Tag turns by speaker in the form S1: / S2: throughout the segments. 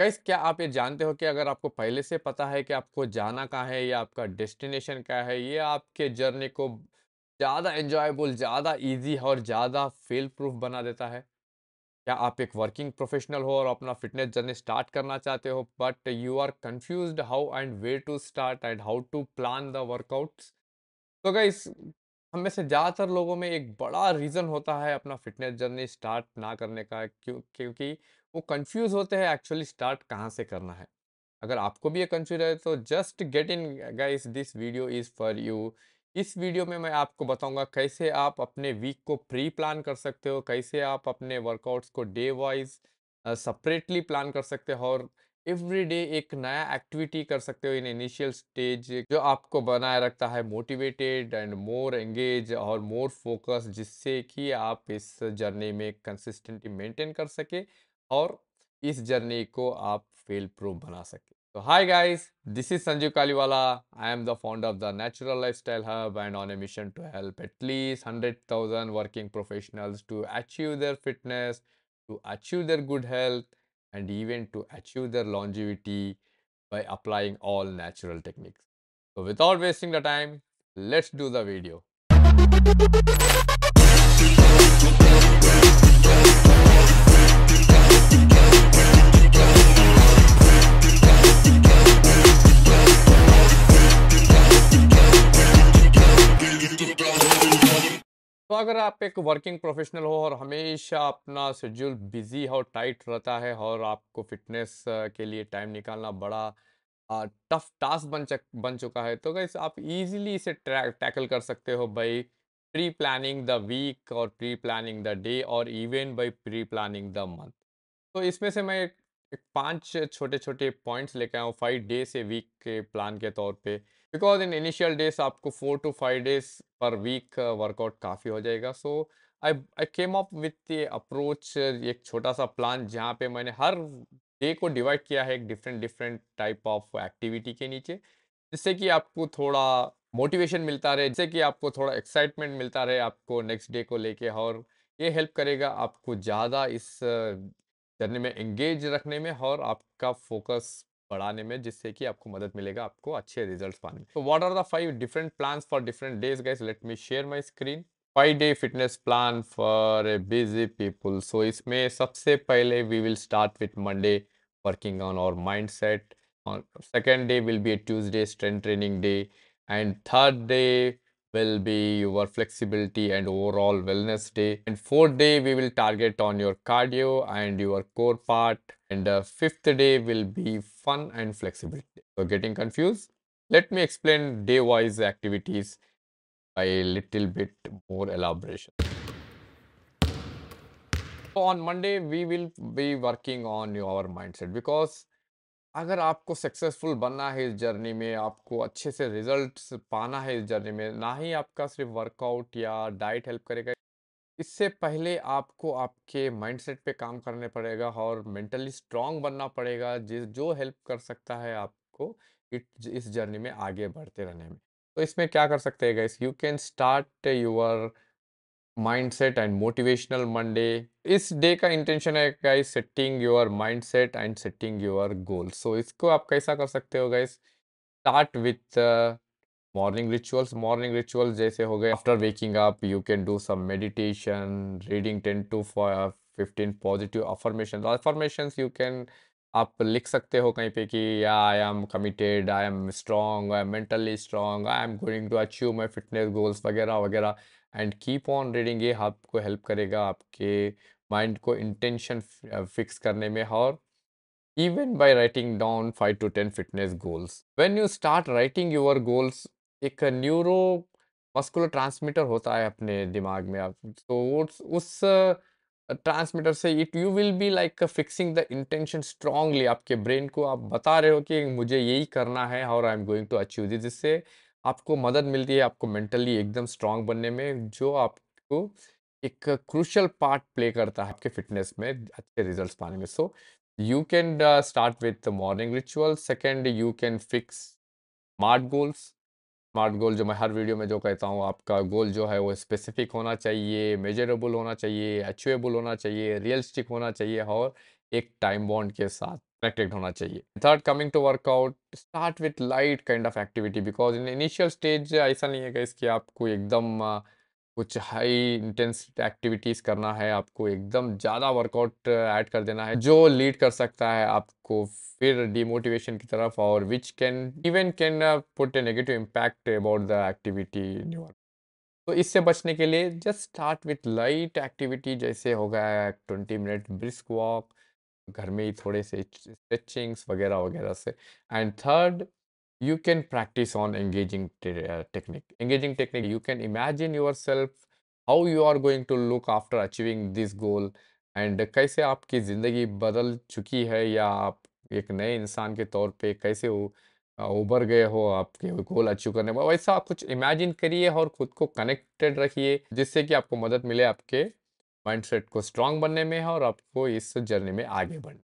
S1: Guys क्या आप ये जानते हो कि अगर आपको पहले से पता है कि आपको जाना कहाँ है या आपका डेस्टिनेशन क्या है ये आपके जर्नी को ज़्यादा एंजॉयबल ज़्यादा इजी और ज़्यादा फेल प्रूफ बना देता है क्या आप एक वर्किंग प्रोफेशनल हो और अपना फिटनेस जर्नी स्टार्ट करना चाहते हो but you are confuse how and way to start and how to plan the workouts तो गैस हम में से ज़्यादातर लोगों में एक बड़ा रीज़न होता है अपना फिटनेस जर्नी स्टार्ट ना करने का क्यों क्योंकि वो कंफ्यूज होते हैं एक्चुअली स्टार्ट कहाँ से करना है अगर आपको भी ये कंफ्यूज है तो just get in guys this video is for you इस वीडियो में मैं आपको बताऊंगा कैसे आप अपने वीक को प्री प्लान कर सकते हो कैसे आप अपने वर्कआउट्स को डे वाइज सेपरेटली प्लान कर सकते हो और एवरी डे एक नया एक्टिविटी कर सकते हो इन इनिशियल स्टेज जो आपको बनाए रखता है मोटिवेटेड एंड मोर एंगेज और मोर फोकस जिससे कि आप इस जर्नी में कंसिस्टेंटली मेंटेन कर सके और इस जर्नी को आप फेल प्रूफ बना सके तो hi guys this is Sanjeev Kaliwala I am the founder of the natural lifestyle hub and on a mission to help at least hundred thousand working professionals to achieve their fitness to achieve their good health and even to achieve their longevity by applying all natural techniques तो without wasting the time let's do the video तो अगर आप एक working professional हो और हमेशा अपना schedule busy और टाइट रहता है और आपको फिटनेस के लिए टाइम निकालना बड़ा टफ टास्क बन चक बन चुका है तो गैस आप इजीली इसे टैकल कर सकते हो by pre planning the week और प्री प्लानिंग द डे और even by pre planning the month तो इसमें से मैं एक, पांच छोटे छोटे पॉइंट्स लेकर आया हूँ फाइव डे से वीक के प्लान के तौर पर बिकॉज इन इनिशियल डेज आपको फोर टू फाइव डेज पर वीक वर्कआउट काफ़ी हो जाएगा so I I came up with ये अप्रोच एक छोटा सा प्लान जहाँ पे मैंने हर डे को डिवाइड किया है एक different different type of activity के नीचे जिससे कि आपको थोड़ा मोटिवेशन मिलता रहे जिससे कि आपको थोड़ा एक्साइटमेंट मिलता रहे आपको नेक्स्ट डे को लेके और ये हेल्प करेगा आपको ज़्यादा इस जर्नी uh, में एंगेज रखने में और आपका फोकस बढ़ाने में जिससे कि आपको मदद मिलेगा आपको अच्छे रिजल्ट पाने में तो what are the five different plan for different days guys let me share my screen five day fitness plan for a busy people so इसमें सबसे पहले we will start with Monday working on our mind set और second day will be a Tuesday strength training day and third day will be your flexibility and overall wellness day. And fourth day, we will target on your cardio and your core part. And the uh, fifth day will be fun and flexibility. So getting confused? Let me explain day-wise activities by a little bit more elaboration. So on Monday, we will be working on your mindset because अगर आपको successful बनना है इस journey में आपको अच्छे से result पाना है इस जर्नी में ना ही आपका सिर्फ वर्कआउट या डाइट हेल्प करेगा इससे पहले आपको आपके माइंडसेट पे काम करने पड़ेगा और मेंटली स्ट्रांग बनना पड़ेगा जिस जो हेल्प कर सकता है आपको इट इस जर्नी में आगे बढ़ते रहने में तो इसमें क्या कर सकते हैं guys you can start your mindset and motivational Monday इस डे का इंटेंशन है guys setting your mindset and setting your goal so इसको आप कैसा कर सकते हो guys start with morning rituals morning rituals जैसे हो गए after waking up you can do some meditation reading ten to fifteen positive affirmation affirmation you can आप लिख सकते हो कहीं पे कि या I am committed I am strong I am mentally strong I am going to achieve my fitness goals वगैरह वगैरह एंड कीप ऑन रीडिंग ये आपको हेल्प करेगा आपके माइंड को इंटेंशन फिक्स करने में और even by writing down five to ten fitness goals when you start writing your goals एक न्यूरो मस्कुलर ट्रांसमीटर होता है अपने दिमाग में आप तो उस ट्रांसमीटर से it you will be like fixing the intention strongly आपके ब्रेन को आप बता रहे हो कि मुझे यही करना है और I am going to achieve this जिससे आपको मदद मिलती है आपको मेंटली एकदम स्ट्रांग बनने में जो आपको एक क्रूशल पार्ट प्ले करता है आपके फिटनेस में अच्छे रिजल्ट्स पाने में so you can start with morning ritual second you can fix smart goals smart goal जो मैं हर वीडियो में जो कहता हूँ आपका गोल जो है वो स्पेसिफिक होना चाहिए मेजरेबल होना चाहिए अचिवेबल होना चाहिए रियलिस्टिक होना चाहिए और एक टाइम बॉन्ड के साथ कनेक्टेड होना चाहिए third coming to workout start with light kind of activity because in initial stage ऐसा नहीं है कि आपको एकदम कुछ हाई इंटेंस एक्टिविटीज़ करना है आपको एकदम ज़्यादा वर्कआउट ऐड कर देना है जो लीड कर सकता है आपको फिर डिमोटिवेशन की तरफ और which can even can put a negative impact about the activity in तो इससे बचने के लिए just start with light activity जैसे हो गया ट्वेंटी मिनट ब्रिस्क वॉक घर में ही थोड़े से स्ट्रेचिंग्स वगैरह वगैरह से and third you can practice on engaging technique engaging technique you can imagine yourself how you are going to look after achieving this goal and कैसे आपकी ज़िंदगी बदल चुकी है या आप एक नए इंसान के तौर पे कैसे हो उभर गए हो आपके गोल अचीव करने में वैसा आप कुछ इमेजिन करिए और ख़ुद को कनेक्टेड रखिए जिससे कि आपको मदद मिले आपके माइंडसेट को स्ट्रांग बनने में है और आपको इस जर्नी में आगे बढ़ने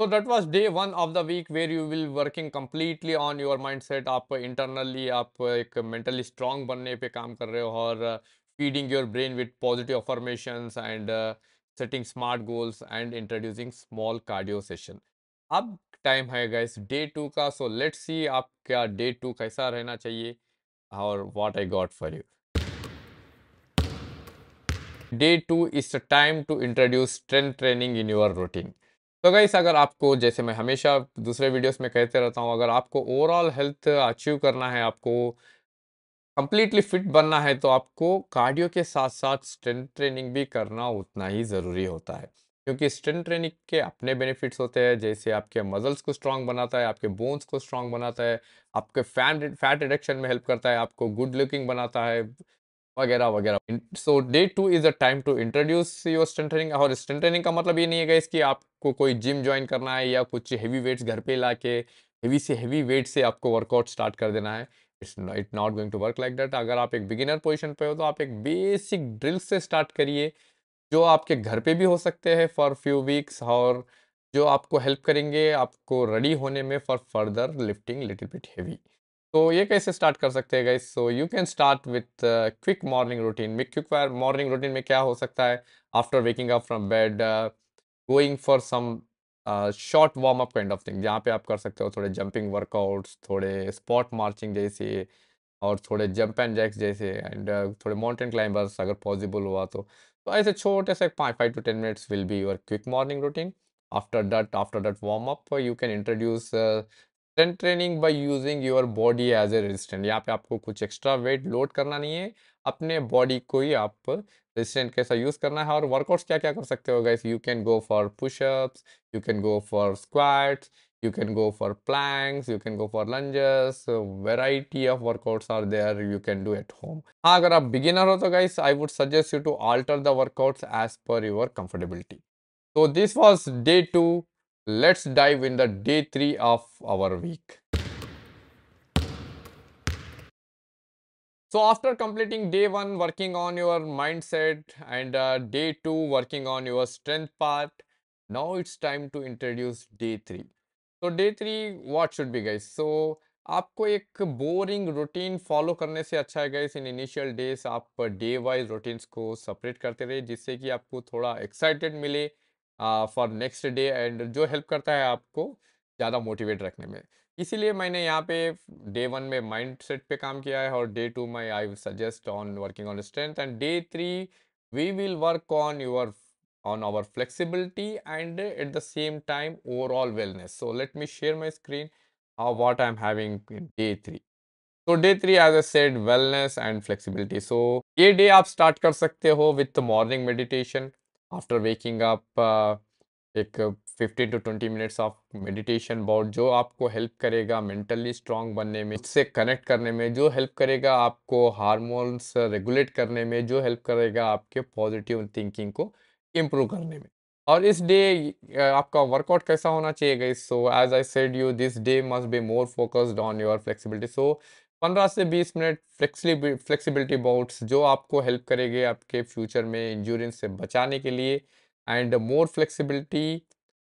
S1: so that was day one of the week where you will working completely on your mind set आप इंटरनली आप एक मेंटली स्ट्रांग बनने पर काम कर रहे हो और feeding your brain with positive affirmations and setting smart goals and introducing small cardio session अब टाइम है इस डे टू का सो लेट्स सी आपका डे टू कैसा रहना चाहिए और what I got for you day two is time to introduce strength training in your routine तो गाइस अगर आपको जैसे मैं हमेशा दूसरे वीडियोस में कहते रहता हूँ अगर आपको ओवरऑल हेल्थ अचीव करना है आपको कम्प्लीटली फिट बनना है तो आपको कार्डियो के साथ साथ स्ट्रेंथ ट्रेनिंग भी करना उतना ही ज़रूरी होता है क्योंकि स्ट्रेंथ ट्रेनिंग के अपने बेनिफिट्स होते हैं जैसे आपके मजल्स को स्ट्रांग बनाता है आपके बोन्स को स्ट्रांग बनाता है आपके फैट फैट रिडक्शन में हेल्प करता है आपको गुड लुकिंग बनाता है वगैरह वगैरह so day two is a time to introduce your strength training और स्ट्रेंथ ट्रेनिंग का मतलब ये नहीं है कि आपको कोई जिम ज्वाइन करना है या कुछ हैवी वेट्स घर पे ला के हैवी से हैवी वेट से आपको वर्कआउट स्टार्ट कर देना है it's it not going to work like that अगर आप एक बिगिनर पोजिशन पर हो तो आप एक बेसिक ड्रिल से स्टार्ट करिए जो आपके घर पे भी हो सकते हैं फॉर फ्यू वीक्स और जो आपको हेल्प करेंगे आपको रेडी होने में for further lifting little bit heavy तो ये कैसे स्टार्ट कर सकते हैं guys so you can start with quick morning routine quick morning routine में क्या हो सकता है after waking up from bed going for some short warm up kind of thing जहाँ पे आप कर सकते हो थोड़े जंपिंग वर्कआउट्स थोड़े स्पॉट मार्चिंग जैसे और थोड़े जंप एंड जैक्स जैसे एंड uh, थोड़े माउंटेन क्लाइंबर्स अगर पॉसिबल हुआ तो तो ऐसे छोटे से पाँच five to ten minutes will be your quick morning routine after that after that warm up you can introduce strength training by using your body as a resistant यहाँ पे आपको कुछ एक्स्ट्रा वेट लोड करना नहीं है अपने body को ही आप रेजिस्टेंट कैसा यूज करना है और वर्कआउट्स क्या क्या कर सकते हो guys you can go for pushups you can go for squats you can go for planks you can go for lunges variety of workouts are there you can do at home हाँ अगर आप beginner हो तो guys I would suggest you to alter the workouts as per your comfortability तो this was day two let's dive in the day 3 of our week. So after completing day 1 working on your mindset and uh, day 2 working on your strength part, now it's time to introduce day 3. So day 3 what should be guys? So आपको एक boring routine follow करने से अच्छा है guys in initial days आप day wise routines को separate करते रहे जिससे कि आपको थोड़ा एक्साइटेड मिले फॉर नेक्स्ट डे एंड जो हेल्प करता है आपको ज़्यादा मोटिवेट रखने में इसीलिए मैंने यहाँ पे डे वन में माइंड सेट पे काम किया है और डे टू में I suggest on working on strength and day three we will work on your on our flexibility and at the same time overall wellness so let me share my screen how what i'm having in day 3 so day 3 as i said wellness and flexibility so ye day aap start kar sakte ho with the morning meditation after waking up एक fifteen to twenty minutes of meditation board जो आपको help करेगा mentally strong बनने में उससे connect करने में जो हेल्प करेगा आपको हारमोन्स रेगुलेट करने में जो हेल्प करेगा आपके पॉजिटिव थिंकिंग को इम्प्रूव करने में और इस डे आपका वर्कआउट कैसा होना चाहिए गई so as I said you this day must be more focused on your flexibility so पंद्रह से बीस मिनट फ्लेक्सिबिलिटी फ्लेक्सिबिलिटी बाउट्स जो आपको हेल्प करेंगे आपके फ्यूचर में इंजोरेंस से बचाने के लिए and more flexibility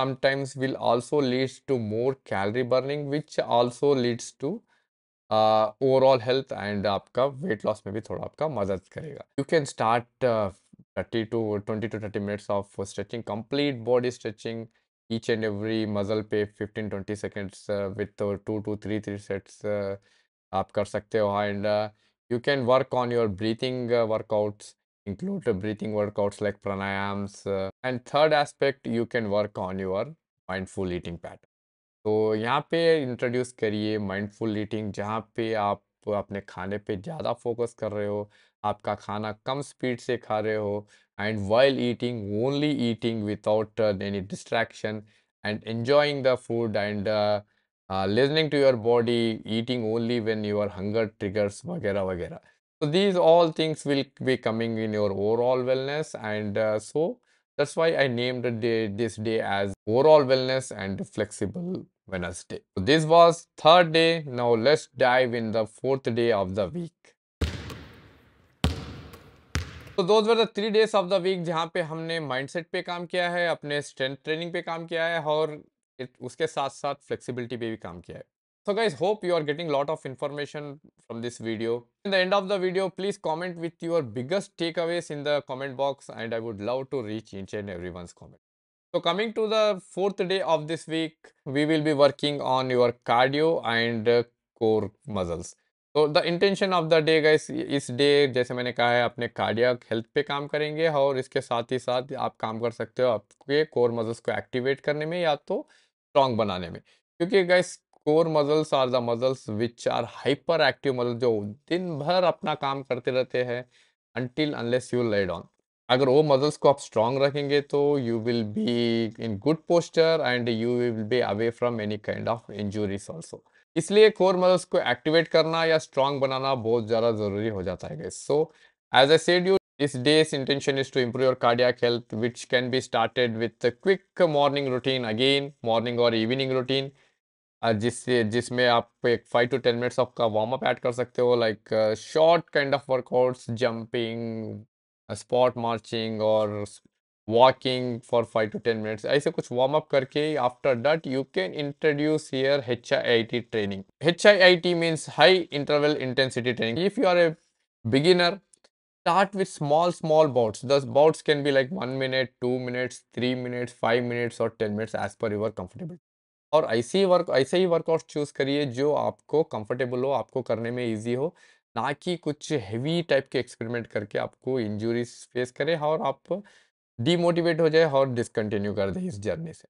S1: sometimes will also leads to more calorie burning which also leads to overall health and आपका वेट लॉस में भी थोड़ा आपका मदद करेगा you can start thirty to twenty to thirty minutes of stretching complete body stretching each and every muscle पे fifteen twenty seconds with two to three three sets आप कर सकते हो and you can work on your breathing workouts include breathing workouts like प्राणायाम्स and third aspect you can work on your mindful eating eating तो यहाँ पे introduce करिए mindful eating जहाँ पे आप अपने खाने पे ज़्यादा फोकस कर रहे हो आपका खाना कम स्पीड से खा रहे हो and while eating only eating without any distraction and enjoying the food and Uh, listening to your body, eating only when your hunger triggers, vagera vagera. So these all things will be coming in your overall wellness, and uh, so that's why I named day, this day as overall wellness and flexible wellness day. So this was third day. Now let's dive in the fourth day of the week. So those were the three days of the week, जहाँ पे हमने mindset पे काम किया है अपने strength training पे काम किया है और इट उसके साथ साथ फ्लेक्सिबिलिटी पे भी काम किया है So guys, hope you are getting lot of information from this video. In the end of the video, please comment with your biggest takeaways in the comment box and I would love to reach each and everyone's comment. So coming to the fourth day of this week, we will be working on your cardio and core muscles. तो the intention of the day guys इस day जैसे मैंने कहा है अपने cardiac health पे काम करेंगे और इसके साथ ही साथ आप काम कर सकते हो आपके कोर मजल्स को एक्टिवेट करने में या तो स्ट्रांग बनाने में क्योंकि guys core muscles are the muscles which are hyper active muscle जो दिन भर अपना काम करते रहते हैं until unless you led on अगर वो मजल्स को आप स्ट्रांग रखेंगे तो you will be in good posture and you will be away from any kind of injuries also इसलिए कोर मजल्स को एक्टिवेट करना या स्ट्रांग बनाना बहुत ज़्यादा ज़रूरी हो जाता है guys so as I said you This day's intention is to improve your cardiac health, which can be started with a quick morning routine, again, morning or evening routine. जिससे जिसमें आप एक फाइव टू टेन मिनट्स आपका warm up add कर सकते हो like short kind of workouts jumping spot marching और walking for five to ten minutes ऐसे कुछ वार्म अप करके after that you can introduce here H I I T training H I I T means high interval intensity training if you are a beginner start with small small bouts those bouts can be like 1 minute 2 minutes 3 minutes 5 minutes और 10 minutes as per your comfortable और ऐसे ही work ऐसे ही workout choose करिए जो आपको comfortable हो आपको करने में इजी हो ना कि कुछ हेवी टाइप के एक्सपेरिमेंट करके आपको इंजरीज फेस करें और आप डीमोटिवेट हो जाए और डिसकंटिन्यू कर दें इस जर्नी से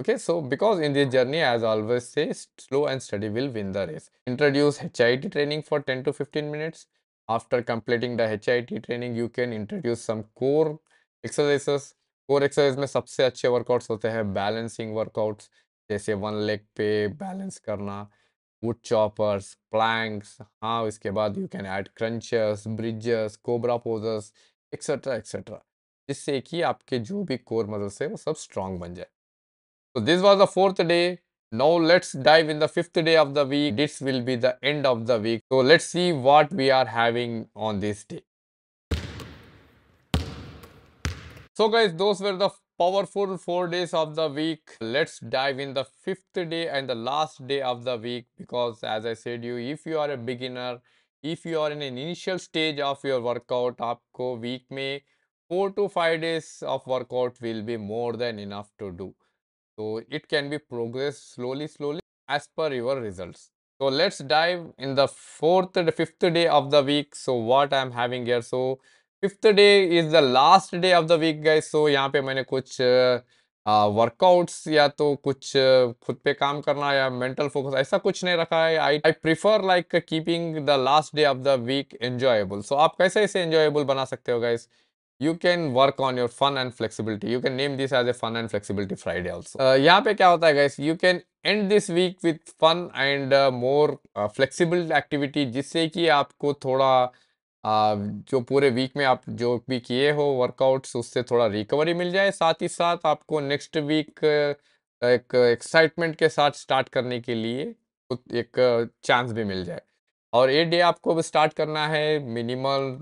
S1: Okay, so because in this journey, as always say, slow and steady will win the race. Introduce HIT training for 10 to 15 minutes. After completing the HIT training, you can introduce some core exercises. Core exercise में सबसे अच्छे workouts होते हैं balancing workouts जैसे one leg पे balance करना wood choppers planks हाँ इसके बाद you can add crunchers bridges cobra poses, etcetera etcetera जिससे कि आपके जो भी कोर muscles है वो सब strong बन जाए So this was the fourth day Now let's dive in the fifth day of the week. This will be the end of the week. So let's see what we are having on this day. So guys, those were the powerful four days of the week let's dive in the fifth day and the last day of the week because as i said you if you are a beginner if you are in an initial stage of your workout aapko week may 4 to 5 days of workout will be more than enough to do So it can be progressed slowly, slowly as per your results. So let's dive in the fourth the fifth day of the week. So what i am having here. So fifth day is the last day of the week guys so yahan pe maine kuch uh, workouts uh, या तो कुछ uh, खुद पे काम करना या mental focus ऐसा कुछ नहीं रखा है I I prefer like keeping the last day of the week enjoyable so आप कैसे इसे एंजॉयबल बना सकते हो guys you can work on your fun and flexibility you can name this as a fun and flexibility Friday also यहाँ पे क्या होता है guys you can end this week with fun and more flexible activity जिससे कि आपको थोड़ा uh, जो पूरे वीक में आप जो भी किए हो वर्कआउट्स उससे थोड़ा रिकवरी मिल जाए साथ ही साथ आपको नेक्स्ट वीक uh, एक एक्साइटमेंट के साथ स्टार्ट करने के लिए एक चांस uh, भी मिल जाए और ये डे आपको स्टार्ट करना है मिनिमल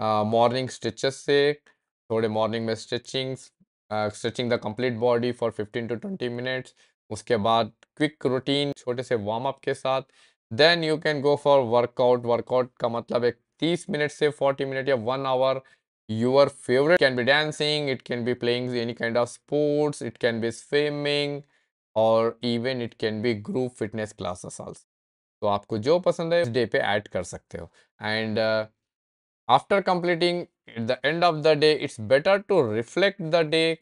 S1: मॉर्निंग स्टिचेस से थोड़े मॉर्निंग में stretchings stretching the complete body for 15 to 20 minutes उसके बाद क्विक रूटीन छोटे से वार्म अप के साथ then you can go for workout workout का मतलब एक 30 मिनट से 40 मिनट या one hour your favourite can be dancing it can be playing any kind of sports it can be swimming और even it can be group fitness classes also तो आपको जो पसंद है डे पे ऐड कर सकते हो and After completing at the end of the day, it's better to reflect the day.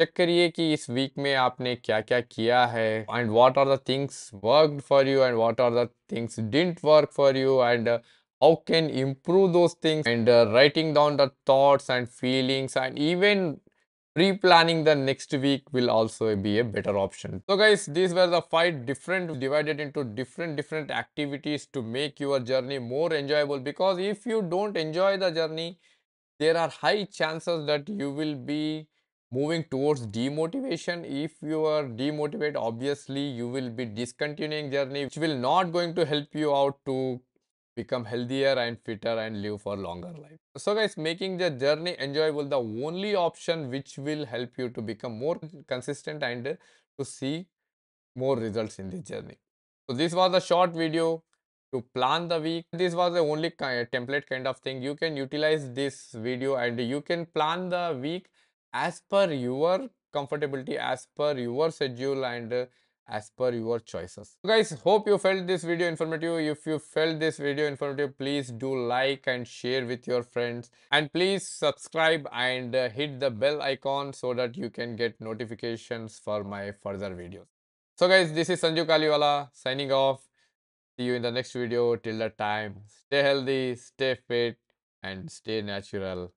S1: Check करिए कि इस वीक में आपने क्या क्या किया है and are are the things work for you and are are the things didn't work for you and how can improve those things and uh, writing down the thoughts and feelings and even pre-planning the next week will also be a better option so guys these were the five different divided into different different activities to make your journey more enjoyable because if you don't enjoy the journey there are high chances that you will be moving towards demotivation if you are demotivated obviously you will be discontinuing journey which will not going to help you out to become healthier and fitter and live for longer life. So guys, making the journey enjoyable the only option which will help you to become more consistent and to see more results in this journey. So this was a short video to plan the week. This was the only kind of template kind of thing. You can utilize this video and you can plan the week as per your comfortability, as per your schedule and as per your choices so guys hope you felt this video informative if you felt this video informative please do like and share with your friends and please subscribe and uh, hit the bell icon so that you can get notifications for my further videos so guys this is sanju kaliwala signing off see you in the next video till that time stay healthy stay fit and stay natural